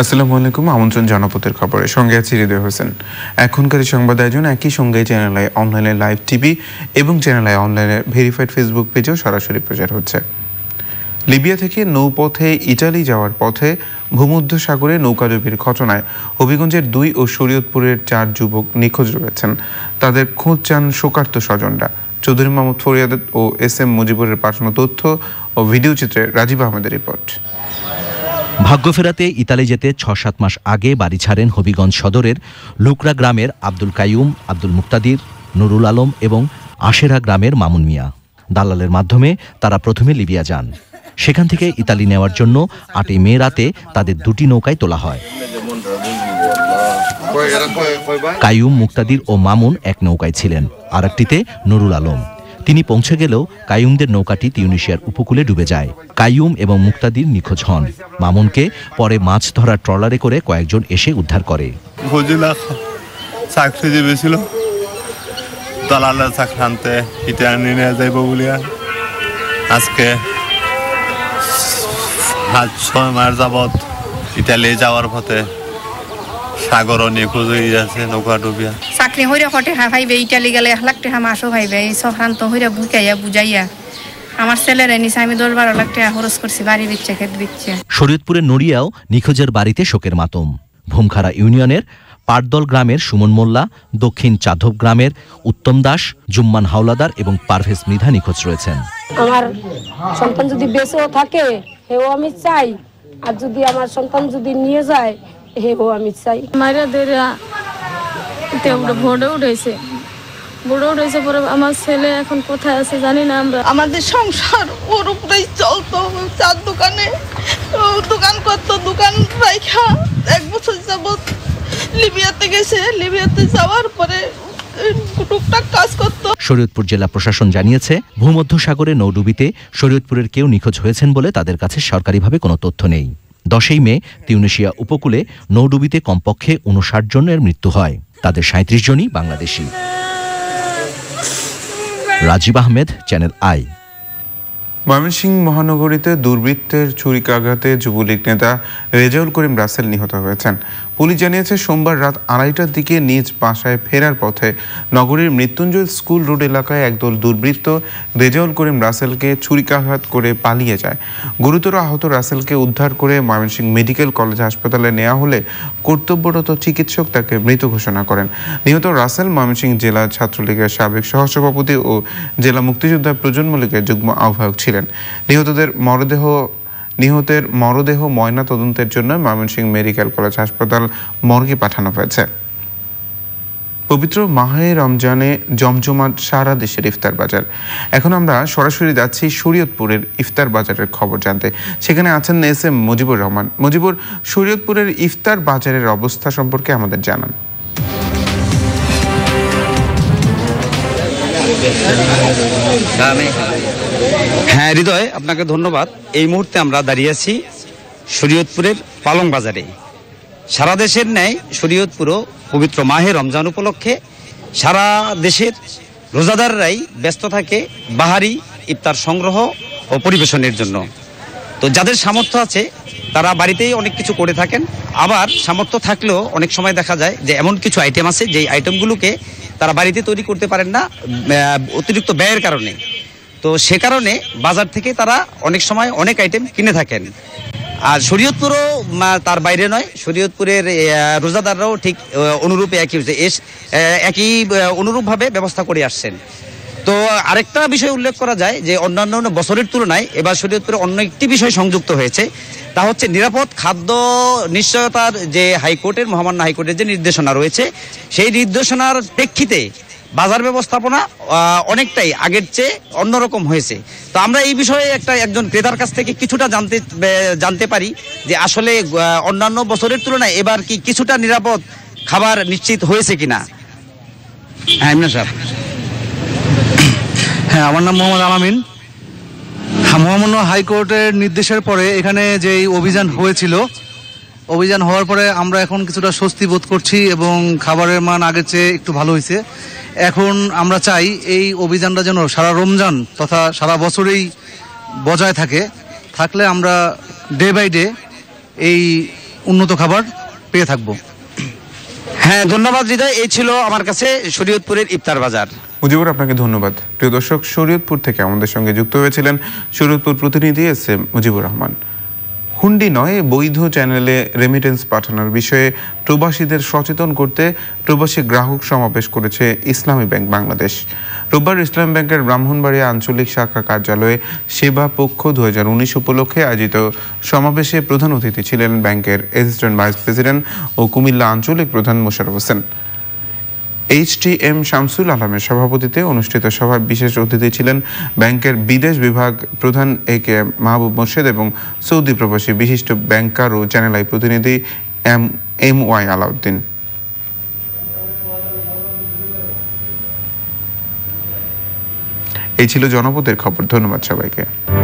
আসসালামু আলাইকুম আমন্ত্রণ জনপথের খবরে সঙ্গে আছি হৃদয় হোসেন এখনকার সংবাদ আয়োজন একই সঙ্গে চ্যানেল অনলাইনে লাইভ টিভি এবং চ্যানেল অনলাইনে ভেরিফাইড ফেসবুক পেজেও সরাসরি প্রচার হচ্ছে লিবিয়া থেকে নৌপথে ইটালি যাওয়ার পথে ভূমধ্য সাগরে নৌকাডুবির ঘটনায় হবিগঞ্জের দুই ও শরীয়তপুরের চার যুবক নিখোঁজ রয়েছেন তাদের খোঁজ চান শোকার্ত স্বজনরা চৌধুরী মাহমুদ ফরিয়াদ ও এস এম মুজিবুরের পাঠানো তথ্য ও ভিডিও চিত্রে রাজীব আহমেদের রিপোর্ট ভাগ্য ফেরাতে ইতালি যেতে ছ সাত মাস আগে বাড়ি ছাড়েন হবিগঞ্জ সদরের লুকরা গ্রামের আব্দুল কাইম আব্দুল মুক্তাদির নুরুল আলম এবং আশেরা গ্রামের মামুন মিয়া দালালের মাধ্যমে তারা প্রথমে লিবিয়া যান সেখান থেকে ইতালি নেওয়ার জন্য আটই মে রাতে তাদের দুটি নৌকায় তোলা হয় কাইম মুক্তাদির ও মামুন এক নৌকায় ছিলেন আর একটিতে নুরুল আলম তিনি পৌঁছে গেলেও কায়ুমদের নৌকাটি তিউনিশিয়ার উপকূলে ডুবে যায় কায়ুম এবং মুক্তাদির নিখোঁজ হন মামুনকে পরে মাছ ধরার ট্রলারে করে কয়েকজন এসে উদ্ধার করে আজকে ছয় মাস যাবত ইটালি যাওয়ার পথে সাগর নিখোঁজ হয়ে যাচ্ছে নৌকা ডুবিয়া চাকরি হা ভাইবে ইটালি গেলে এক লাখ টাকা মাসও ভাইবে এই সক্রান্ত বুকাইয়া বুঝাইয়া আমার আমি দশ বারো লাখ টাকা খরচ করছি বাড়ি খেত শরীয়তপুরের নড়িয়াও নিখোঁজের বাড়িতে শোকের মাতম ভূমখারা ইউনিয়নের পাটদল গ্রামের সুমন মোল্লা দক্ষিণ চাধব গ্রামের উত্তম দাস জুম্মান হাওলাদার এবং পারভেজ মৃধা নিখোঁজ রয়েছেন আমার সন্তান যদি বেঁচেও থাকে আমি চাই আর যদি আমার সন্তান যদি নিয়ে যায় হে হেও আমি চাই মায়েরা দেরা আমরা ভোটে উঠেছে বড় রয়েছে পরে আমার ছেলে এখন কোথায় আছে জানি না আমরা আমাদের সংসার ওর উপরেই চলতো চার দোকানে দোকান করতো দোকান রাইখা এক বছর যাবৎ লিবিয়াতে গেছে লিবিয়াতে যাওয়ার পরে শরীয়তপুর জেলা প্রশাসন জানিয়েছে ভূমধ্য সাগরে নৌডুবিতে শরীয়তপুরের কেউ নিখোঁজ হয়েছেন বলে তাদের কাছে সরকারিভাবে কোনো তথ্য নেই দশই মে তিউনেশিয়া উপকূলে নৌডুবিতে কমপক্ষে উনষাট জনের মৃত্যু হয় তাদের সাঁত্রিশ জনই বাংলাদেশি রাজীব আহমেদ চ্যানেল আই ময়মনসিংহ মহানগরীতে দুর্বৃত্তের ছুরিকাঘাতে যুবলীগ নেতা রেজাউল করিম রাসেল নিহত হয়েছেন পুলিশ জানিয়েছে সোমবার রাত আড়াইটার দিকে নিজ বাসায় ফেরার পথে নগরীর মৃত্যুঞ্জয় স্কুল রোড এলাকায় একদল দুর্বৃত্ত রেজাউল করিম রাসেলকে ছুরিকাঘাত করে পালিয়ে যায় গুরুতর আহত রাসেলকে উদ্ধার করে ময়মনসিংহ মেডিকেল কলেজ হাসপাতালে নেওয়া হলে কর্তব্যরত চিকিৎসক তাকে মৃত ঘোষণা করেন নিহত রাসেল ময়মনসিংহ জেলা ছাত্রলীগের সাবেক সহসভাপতি ও জেলা মুক্তিযোদ্ধা প্রজন্ম যুগ্ম আহ্বায়ক ছিলেন ছিলেন নিহতদের মরদেহ নিহতের মরদেহ ময়না তদন্তের জন্য ময়মনসিংহ মেডিকেল কলেজ হাসপাতাল মর্গে পাঠানো হয়েছে পবিত্র মাহে রমজানে জমজমাট সারা দেশের ইফতার বাজার এখন আমরা সরাসরি যাচ্ছি শরীয়তপুরের ইফতার বাজারের খবর জানতে সেখানে আছেন এস এম মুজিবুর রহমান মুজিবুর শরীয়তপুরের ইফতার বাজারের অবস্থা সম্পর্কে আমাদের জানান দামে হ্যাঁ হৃদয় আপনাকে ধন্যবাদ এই মুহূর্তে আমরা দাঁড়িয়ে আছি শরীয়তপুরের পালং বাজারে সারা দেশের ন্যায় শরীয়তপুরও পবিত্র মাহে রমজান উপলক্ষে সারা দেশের রোজাদাররাই ব্যস্ত থাকে বাহারি ইফতার সংগ্রহ ও পরিবেশনের জন্য তো যাদের সামর্থ্য আছে তারা বাড়িতেই অনেক কিছু করে থাকেন আবার সামর্থ্য থাকলেও অনেক সময় দেখা যায় যে এমন কিছু আইটেম আছে যেই আইটেমগুলোকে তারা বাড়িতে তৈরি করতে পারেন না অতিরিক্ত ব্যয়ের কারণে তো সে কারণে বাজার থেকে তারা অনেক সময় অনেক আইটেম কিনে থাকেন আর শরীয়তপুরও তার বাইরে নয় শরীয়তপুরের রোজাদাররাও ঠিক অনুরূপ একই একই অনুরূপভাবে ব্যবস্থা করে আসছেন তো আরেকটা বিষয় উল্লেখ করা যায় যে অন্যান্য বছরের তুলনায় এবার শরীয়তপুরে অন্য একটি বিষয় সংযুক্ত হয়েছে তা হচ্ছে নিরাপদ খাদ্য নিশ্চয়তার যে হাইকোর্টের মহামান্য হাইকোর্টের যে নির্দেশনা রয়েছে সেই নির্দেশনার প্রেক্ষিতে বাজার ব্যবস্থাপনা অনেকটাই আগের চেয়ে অন্যরকম হয়েছে তো আমরা এই বিষয়ে একটা একজন ক্রেতার কাছ থেকে কিছুটা জানতে জানতে পারি যে আসলে অন্যান্য বছরের তুলনায় এবার কি কিছুটা নিরাপদ খাবার নিশ্চিত হয়েছে কিনা হ্যাঁ ইমরান হ্যাঁ আমার নাম মোহাম্মদ আলামিন হ্যাঁ, মহামান্য হাইকোর্টের নির্দেশের পরে এখানে যেই অভিযান হয়েছিল অভিযান হওয়ার পরে আমরা এখন কিছুটা স্বস্তি বোধ করছি এবং খাবারের মান আগের চেয়ে একটু ভালো হয়েছে এখন আমরা চাই এই অভিযানটা যেন সারা রমজান তথা সারা বছরেই বজায় থাকে থাকলে আমরা ডে বাই ডে এই উন্নত খাবার পেয়ে থাকব হ্যাঁ ধন্যবাদ হৃদয় এই ছিল আমার কাছে শরীয়তপুরের ইফতার বাজার মুজিবুর আপনাকে ধন্যবাদ প্রিয় দর্শক শরীয়তপুর থেকে আমাদের সঙ্গে যুক্ত হয়েছিলেন শরীয়তপুর প্রতিনিধি এস এম মুজিবুর রহমান হুন্ডি নয় বৈধ চ্যানেলে রেমিটেন্স পাঠানোর বিষয়ে প্রবাসীদের সচেতন করতে প্রবাসী গ্রাহক সমাবেশ করেছে ইসলামী ব্যাংক বাংলাদেশ রোববার ইসলাম ব্যাংকের ব্রাহ্মণবাড়িয়া আঞ্চলিক শাখা কার্যালয়ে সেবা পক্ষ দু উপলক্ষে আয়োজিত সমাবেশে প্রধান অতিথি ছিলেন ব্যাংকের অ্যাসিস্ট্যান্ট ভাইস প্রেসিডেন্ট ও কুমিল্লা আঞ্চলিক প্রধান Mosharraf Hossain H T M Shamsul আলমের সভাপতিতে অনুষ্ঠিত সভায় বিশেষ অতিথি ছিলেন ব্যাংকের বিদেশ বিভাগ প্রধান এ কে মাহবুব মোর্শেদ এবং সৌদি প্রবাসী বিশিষ্ট ব্যাংকার ও চ্যানেল আই প্রতিনিধি এম এম ওয়াই আলাউদ্দিন এই ছিল জনপদের খবর ধন্যবাদ সবাইকে